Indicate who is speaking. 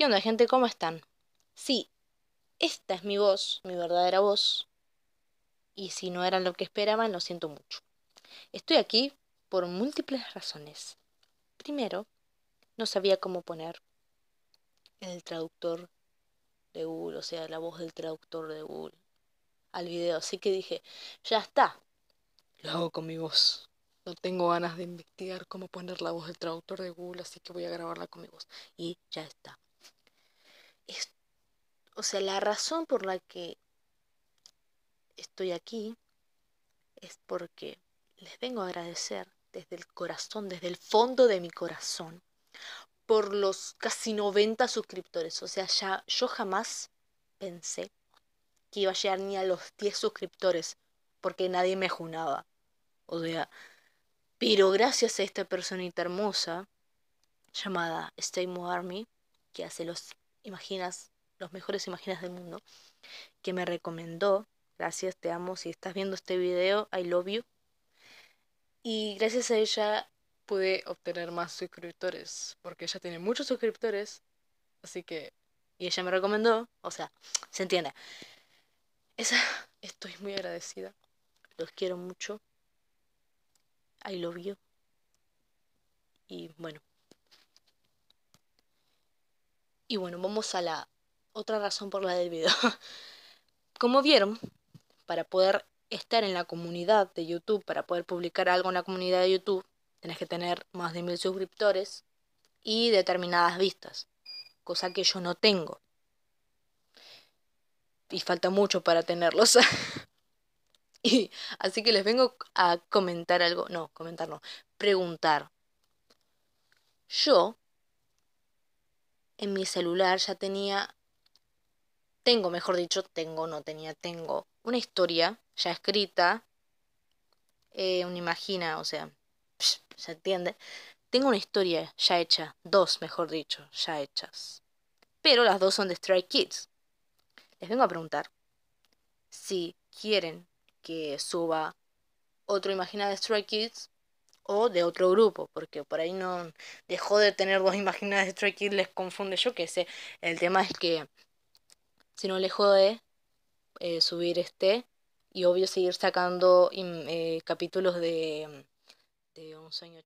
Speaker 1: ¿Qué onda gente? ¿Cómo están? Sí, esta es mi voz, mi verdadera voz. Y si no era lo que esperaban, lo siento mucho. Estoy aquí por múltiples razones. Primero, no sabía cómo poner el traductor de Google, o sea, la voz del traductor de Google al video. Así que dije, ya está, lo hago con mi voz. No tengo ganas de investigar cómo poner la voz del traductor de Google, así que voy a grabarla con mi voz. Y ya está o sea, la razón por la que estoy aquí es porque les vengo a agradecer desde el corazón, desde el fondo de mi corazón, por los casi 90 suscriptores. O sea, ya yo jamás pensé que iba a llegar ni a los 10 suscriptores porque nadie me junaba. O sea, pero gracias a esta personita hermosa llamada Stay Army, que hace los imaginas, los mejores imaginas del mundo, que me recomendó. Gracias, te amo. Si estás viendo este video, I love you. Y gracias a ella pude obtener más suscriptores, porque ella tiene muchos suscriptores, así que... Y ella me recomendó, o sea, se entiende. Esa, estoy muy agradecida. Los quiero mucho. I love you. Y bueno. Y bueno, vamos a la otra razón por la del video. Como vieron, para poder estar en la comunidad de YouTube, para poder publicar algo en la comunidad de YouTube, tenés que tener más de mil suscriptores y determinadas vistas, cosa que yo no tengo. Y falta mucho para tenerlos. y, así que les vengo a comentar algo, no, comentar no, preguntar. Yo en mi celular ya tenía, tengo, mejor dicho, tengo, no tenía, tengo una historia ya escrita, eh, una imagina, o sea, se entiende. Tengo una historia ya hecha, dos, mejor dicho, ya hechas. Pero las dos son de Strike Kids. Les vengo a preguntar si quieren que suba otro imagina de Strike Kids o de otro grupo, porque por ahí no dejó de tener dos imágenes de Stray les confunde, yo que sé. El tema es que si no les jode eh, subir este, y obvio seguir sacando eh, capítulos de, de Un sueño